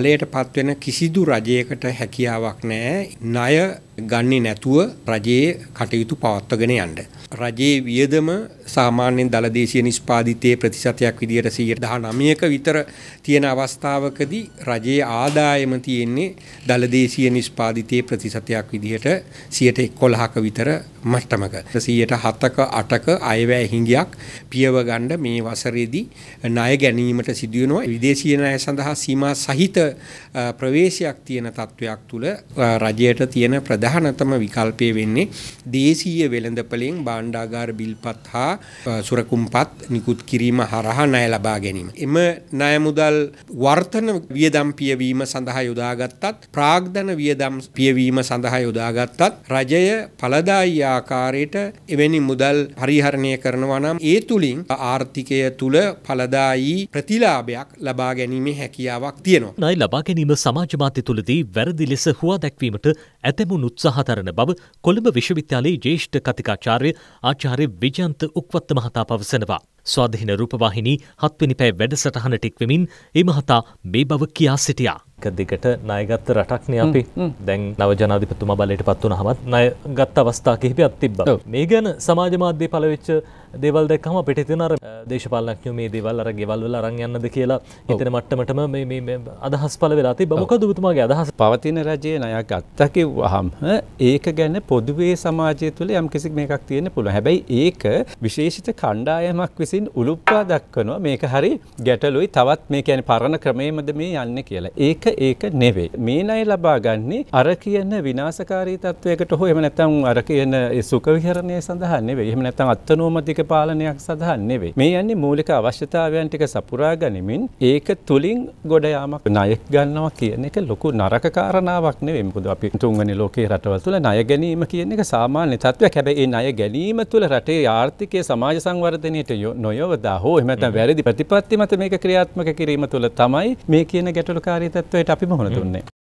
බලයටපත් වෙන කිසිදු රජයකට හැකියාවක් නැහැ ණය ගන්නේ නැතුව රජයේ කටයුතු පවත්වගෙන යන්න. රජයේ වියදම සාමාන්‍යයෙන් දළ දේශීය නිෂ්පාදිතයේ ප්‍රතිශතයක් විදියට 119ක විතර තියෙන අවස්ථාවකදී රජයේ ආදායම තියෙන්නේ දළ දේශීය නිෂ්පාදිතයේ ප්‍රතිශතයක් විදියට 111ක විතර මට්ටමක. 107ක 8ක අයවැය හිඟයක් පියව ගන්න මේ වසරේදී ණය ගැනීමට සිදු වෙනවා. විදේශීය ණය සඳහා සීමා සහිත ප්‍රවේශයක් තියෙන තත්වයක් තුල රජයට තියෙන ප්‍රධාන ප්‍රධානතම විකල්පය වෙන්නේ දේශීය වෙළඳපලෙන් බාණ්ඩාගාර බිල්පත් හා සුරකුම්පත් නිකුත් කිරීම හරහා ණය ලබා ගැනීම. එම ණය මුදල් වර්තන වියදම් පියවීම සඳහා යොදාගත්තත් ප්‍රාග්ධන වියදම් පියවීම සඳහා යොදාගත්තත් රජය ඵලදායී ආකාරයට එවැනි මුදල් පරිහරණය කරනවා නම් ඒ තුලින් ආර්ථිකය තුල ඵලදායී ප්‍රතිලාභයක් ලබා ගැනීම හැකියාවක් තියෙනවා. ණය ලබා ගැනීම සමාජ මාධ්‍ය තුලදී වැරදි ලෙස හුවා දැක්වීමට ඇතැමුණු උත්සාහ දරන බව කොළඹ විශ්වවිද්‍යාලයේ ජේෂ්ඨ කතිකාචාර්ය ආචාර්ය විජයන්ත උක්වත්ත මහතා පවසනවා. ස්වාධීන රූපවාහිනී හත්වනි පැය වැඩසටහන ටික්වමින් ඒ මහතා මේ බව කියා සිටියා. දිගට ණයගත්ත රටක්නේ අපි දැන් නව ජනාධිපතිතුමා බලයට පත් වුණහමත් ණයගත් අවස්ථා කිහිපයක් තිබ්බා. මේ ගැන සමාජ මාධ්‍ය පළවෙච්ච දේවල් දෙක්කම පිටිතිනර දේශපාලක්ය මේ දේවල් අර ගෙවල්වල අරං යන්නද කියලා හිතන මට්ටමටම අදහස් පල වෙලා ති බමක දුතුමාගේ අදහස් පවතින රජය නයක් අත්තකිවහම ඒක ගැන පොදුවේ සමාජය තුළ යම් කිසි මේකක් තියෙන පුළුව හැබැයි ඒක විශේෂිත කණ්ඩායමක් විසින් උළුප්පා දක්වනවා මේක හරි ගැටලුයි තවත් මේ ැන පරණ ක්‍රමේමද මේ යන්න කියලා ඒක ඒක නෙවේ මේ අය ලබාගන්නේ අර කියන්න විනාසකාරී තත්වයකට හෝ එම නැතම් අර කියන සුකවිහරණය සඳහන්නේ එහම නැතම් අත්තනෝමතික දේශපාලනයක් සඳහා නෙවෙයි. මේ යන්නේ මූලික අවශ්‍යතාවයන් ටික සපුරා ගනිමින් ඒක තුලින් ගොඩ යාමක් ණය ගන්නවා කියන එක ලොකු නරක කාරණාවක් නෙවෙයි. මොකද අපි තුන්වෙනි ලෝකයේ රටවල් තුල ණය ගැනීම කියන එක සාමාන්‍ය තත්ත්වයක්. හැබැයි මේ ණය ගැනීම තුල රටේ ආර්ථිකය සමාජ සංවර්ධනයට නොයවදා හෝ එහෙම නැත්නම් වැරදි ප්‍රතිපත්ති මත මේක ක්‍රියාත්මක කිරීම තුල තමයි මේ කියන ගැටලුකාරී තත්ත්වයට අපි මුහුණ දුන්නේ.